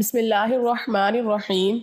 बिसमीम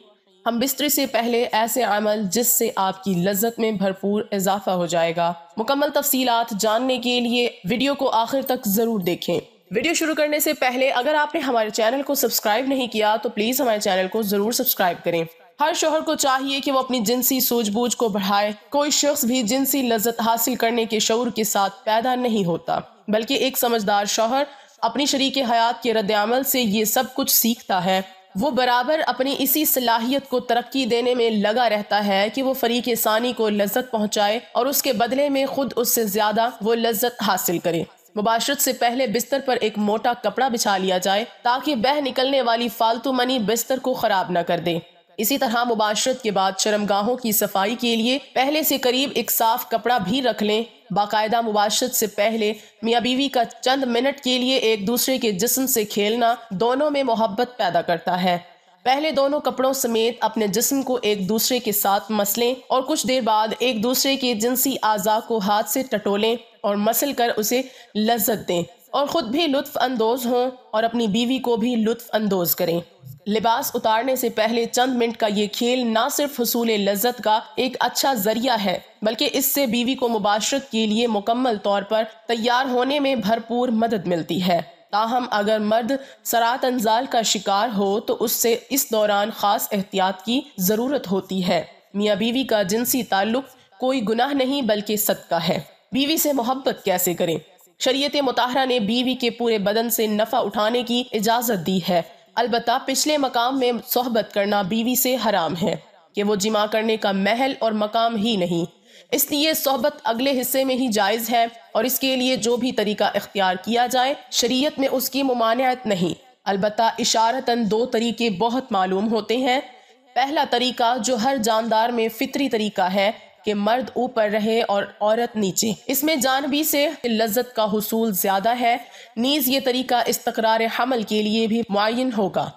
हम बिस्तर से पहले ऐसे अमल जिससे आपकी लज्जत में भरपूर इजाफा हो जाएगा मुकम्मल तफसीलात जानने के लिए वीडियो को आखिर तक ज़रूर देखें वीडियो शुरू करने से पहले अगर आपने हमारे चैनल को सब्सक्राइब नहीं किया तो प्लीज़ हमारे चैनल को ज़रूर सब्सक्राइब करें हर शोहर को चाहिए कि वो अपनी जिनसी सूझबूझ को बढ़ाए कोई शख्स भी जिनसी लज्जत हासिल करने के शौर के साथ पैदा नहीं होता बल्कि एक समझदार शोहर अपनी शरीक हयात के रद्दमल से ये सब कुछ सीखता है वो बराबर अपनी इसी सलाहियत को तरक्की देने में लगा रहता है कि वो फरीक सानी को लज्जत पहुँचाए और उसके बदले में खुद उससे ज़्यादा वो लज्जत हासिल करे मुबाशरत से पहले बिस्तर पर एक मोटा कपड़ा बिछा लिया जाए ताकि बह निकलने वाली फालतू मनी बिस्तर को ख़राब न कर दे इसी तरह मुबाशरत के बाद शर्मगाहों की सफाई के लिए पहले से करीब एक साफ कपड़ा भी रख लें बाकायदा मुबाशत से पहले मियाँ बीवी का चंद मिनट के लिए एक दूसरे के जिस्म से खेलना दोनों में मोहब्बत पैदा करता है पहले दोनों कपड़ों समेत अपने जिस्म को एक दूसरे के साथ मसलें और कुछ देर बाद एक दूसरे के जिनसी आज़ा को हाथ से टटोलें और मसल कर उसे लज्जत दें और ख़ुद भी लुत्फ़ अंदोज़ हों और अपनी बीवी को भी लुत्फ़ अंदोज़ करें लिबास उतारने से पहले चंद मिनट का ये खेल न सिर्फ हसूल लज्जत का एक अच्छा जरिया है बल्कि इससे बीवी को मुबाशरत के लिए मुकम्मल तौर पर तैयार होने में भरपूर मदद मिलती है ताहम अगर मर्द सरात अंजाल का शिकार हो तो उससे इस दौरान खास एहतियात की ज़रूरत होती है मियाँ बीवी का जिनसी ताल्लुक कोई गुनाह नहीं बल्कि सदका है बीवी से मोहब्बत कैसे करें शरीयत मतहरा ने बीवी के पूरे बदन से नफ़ा उठाने की इजाज़त दी है अलबत् पिछले मकाम में सोहबत करना बीवी से हराम है कि वो जिमा करने का महल और मकाम ही नहीं इसलिए सोहबत अगले हिस्से में ही जायज़ है और इसके लिए जो भी तरीका इख्तियार किया जाए शरीयत में उसकी ममानियत नहीं अलबत् इशारता दो तरीके बहुत मालूम होते हैं पहला तरीका जो हर जानदार में फितरी तरीका है कि मर्द ऊपर रहे और औरत नीचे इसमें जानवी से लज्जत का हसूल ज्यादा है नीज ये तरीका इस्तकरार हमल के लिए भी मुन होगा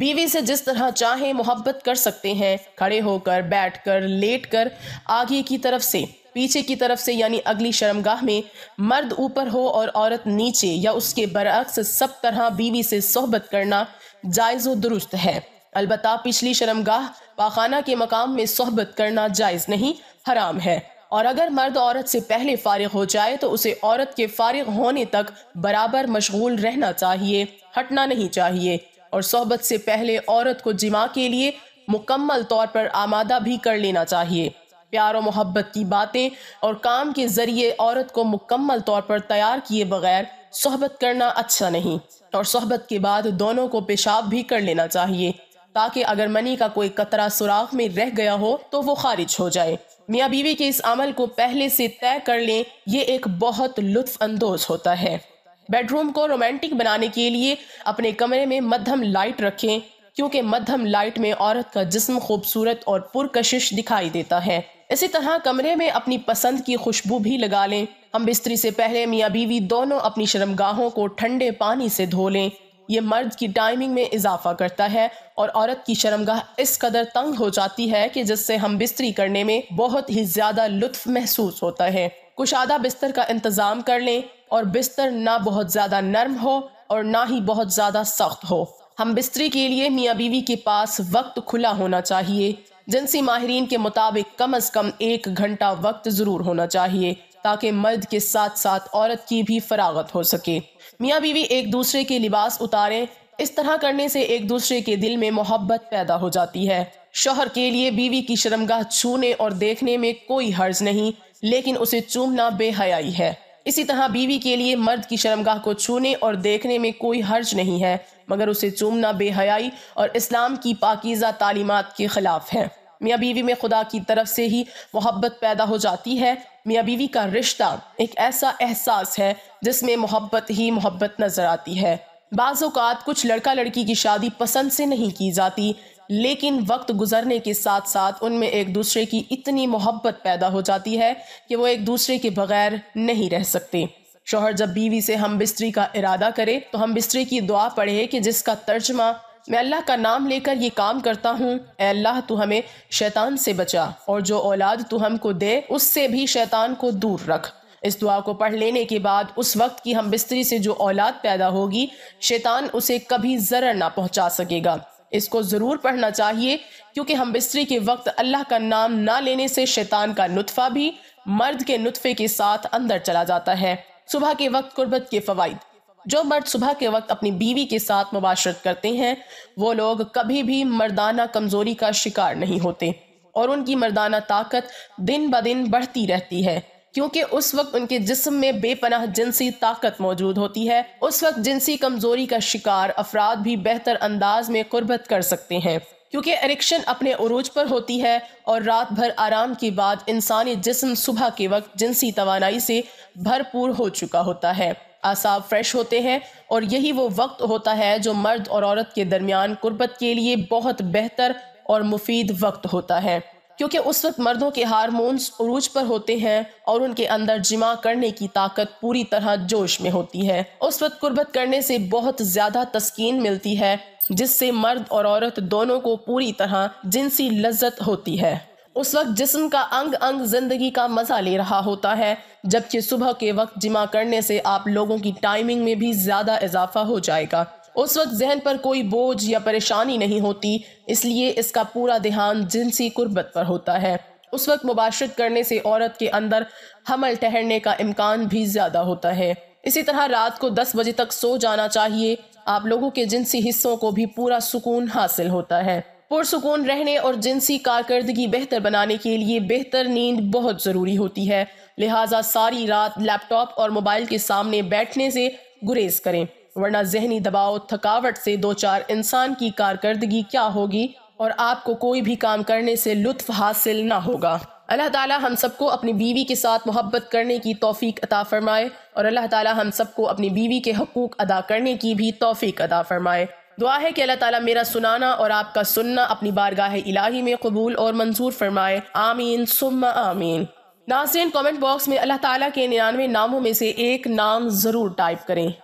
बीवी से जिस तरह चाहे मोहब्बत कर सकते हैं खड़े होकर बैठ कर लेट कर आगे की तरफ से पीछे की तरफ से यानी अगली शर्मगाह में मर्द ऊपर हो और औरत नीचे या उसके बरअक्स सब तरह बीवी से सोहबत करना जायज़ दुरुस्त है अलबत् पिछली शर्मगाह पाखाना के मकाम में सोहबत करना जायज़ नहीं हराम है और अगर मर्द औरत से पहले फारिग हो जाए तो उसे औरत के फारिग होने तक बराबर मशगूल रहना चाहिए हटना नहीं चाहिए और सोहबत से पहले औरत को जिमा के लिए मुकम्मल तौर पर आमादा भी कर लेना चाहिए प्यार और मोहब्बत की बातें और काम के ज़रिए औरत को मुकम्मल तौर पर तैयार किए बगैर सोहबत करना अच्छा नहीं और सोहबत के बाद दोनों को पेशाब भी कर लेना चाहिए ताकि अगर मनी का कोई कतरा सुराख में रह गया हो तो वो खारिज हो जाए मियाँ बीवी के इस अमल को पहले से तय कर लें ये एक बहुत लुत्फ अंदोज होता है बेडरूम को रोमांटिक बनाने के लिए अपने कमरे में मध्यम लाइट रखें क्योंकि मध्यम लाइट में औरत का जिस्म खूबसूरत और पुरकशिश दिखाई देता है इसी तरह कमरे में अपनी पसंद की खुशबू भी लगा लें हम बिस्तरी से पहले मियाँ बीवी दोनों अपनी शर्मगाहों को ठंडे पानी से धो लें ये मर्द की टाइमिंग में इजाफा करता है और औरत की शर्मगाह इस कदर तंग हो जाती है कि जिससे हम बिस्तरी करने में बहुत ही ज़्यादा लुत्फ महसूस होता है कुशादा बिस्तर का इंतज़ाम कर लें और बिस्तर ना बहुत ज़्यादा नर्म हो और ना ही बहुत ज़्यादा सख्त हो हम बिस्तरी के लिए मियाँ बीवी के पास वक्त खुला होना चाहिए जिनसी माहरीन के मुताबिक कम अज़ कम एक घंटा वक्त ज़रूर होना चाहिए ताकि मर्द के साथ साथ औरत की भी फरागत हो सके मियाँ बीवी एक दूसरे के लिबास उतारें इस तरह करने से एक दूसरे के दिल में मोहब्बत पैदा हो जाती है शोहर के लिए बीवी की शर्मगाह छूने और देखने में कोई हर्ज नहीं लेकिन उसे चूमना बेहयाई है इसी तरह बीवी के लिए मर्द की शर्मगाह को छूने और देखने में कोई हर्ज नहीं है मगर उसे चूमना बेहयाई और इस्लाम की पाकिज़ा तालीमत के ख़िलाफ़ है मियाँ बीवी में खुदा की तरफ से ही मोहब्बत पैदा हो जाती है मियाँ बीवी का रिश्ता एक ऐसा एहसास है जिसमें मोहब्बत ही मोहब्बत नजर आती है बाज़ात कुछ लड़का लड़की की शादी पसंद से नहीं की जाती लेकिन वक्त गुजरने के साथ साथ उनमें एक दूसरे की इतनी मोहब्बत पैदा हो जाती है कि वो एक दूसरे के बगैर नहीं रह सकते शोहर जब बीवी से हम बिस्तरी का इरादा करे तो हम बिस्तरी की दुआ पढ़े कि जिसका तर्जमा मैं अल्लाह का नाम लेकर ये काम करता हूँ अल्लाह तो हमें शैतान से बचा और जो औलाद तो हमको दे उससे भी शैतान को दूर रख इस दुआ को पढ़ लेने के बाद उस वक्त की हम बिस्तरी से जो औलाद पैदा होगी शैतान उसे कभी जरा ना पहुँचा सकेगा इसको ज़रूर पढ़ना चाहिए क्योंकि हम बिस्तरी के वक्त अल्लाह का नाम ना लेने से शैतान का नुतफ़ा भी मर्द के नुतफ़े के साथ अंदर चला जाता है सुबह के वक्त गुर्बत के फ़वाद जो मर्द सुबह के वक्त अपनी बीवी के साथ मुबाशरत करते हैं वो लोग कभी भी मर्दाना कमज़ोरी का शिकार नहीं होते और उनकी मर्दाना ताकत दिन ब दिन बढ़ती रहती है क्योंकि उस वक्त उनके जिस्म में बेपनाह जिनसी ताकत मौजूद होती है उस वक्त जिनसी कमज़ोरी का शिकार अफराद भी बेहतर अंदाज में कुर्बत कर सकते हैं क्योंकि एरिक्शन अपने अरूज पर होती है और रात भर आराम के बाद इंसानी जिस्म सुबह के वक्त जिनसी तोानाई से भरपूर हो चुका होता है आसाब फ्रेश होते हैं और यही वो वक्त होता है जो मर्द और औरत के दरमियान कुर्बत के लिए बहुत बेहतर और मुफीद वक्त होता है क्योंकि उस वक्त मर्दों के हारमोन्स उरूज पर होते हैं और उनके अंदर जिमा करने की ताकत पूरी तरह जोश में होती है उस वक्त कुर्बत करने से बहुत ज़्यादा तस्कीन मिलती है जिससे मर्द और औरत दोनों को पूरी तरह जिनसी लज्जत होती है उस वक्त जिस्म का अंग अंग ज़िंदगी का मज़ा ले रहा होता है जबकि सुबह के वक्त जिमा करने से आप लोगों की टाइमिंग में भी ज़्यादा इजाफा हो जाएगा उस वक्त जहन पर कोई बोझ या परेशानी नहीं होती इसलिए इसका पूरा ध्यान जिनसी कुर्बत पर होता है उस वक्त मुबाशरत करने से औरत के अंदर हमल ठहरने का इम्कान भी ज़्यादा होता है इसी तरह रात को दस बजे तक सो जाना चाहिए आप लोगों के जिनसी हिस्सों को भी पूरा सुकून हासिल होता है पुरसकून रहने और जिनसी कारकर्दगी बेहतर बनाने के लिए बेहतर नींद बहुत ज़रूरी होती है लिहाजा सारी रात लैपटॉप और मोबाइल के सामने बैठने से गुरेज करें वरना जहनी दबाव थकावट से दो चार इंसान की कारकर्दगी क्या होगी और आपको कोई भी काम करने से लुत्फ हासिल ना होगा अल्लाह ताला हम सबको अपनी बीवी के साथ मोहब्बत करने की तौफीक अता फ़रमाए और अल्लाह ताला हम सबको अपनी बीवी के हकूक़ अदा करने की भी तौफीक अदा फ़रमाए दुआ है कि अल्लाह ताला मेरा सुनाना और आपका सुनना अपनी बारगाह इलाही में कबूल और मंजूर फरमाए आमीन सुम्मा आमीन नाजरीन कमेंट बॉक्स में अल्लाह ताला के निन्यानवे नामों में से एक नाम ज़रूर टाइप करें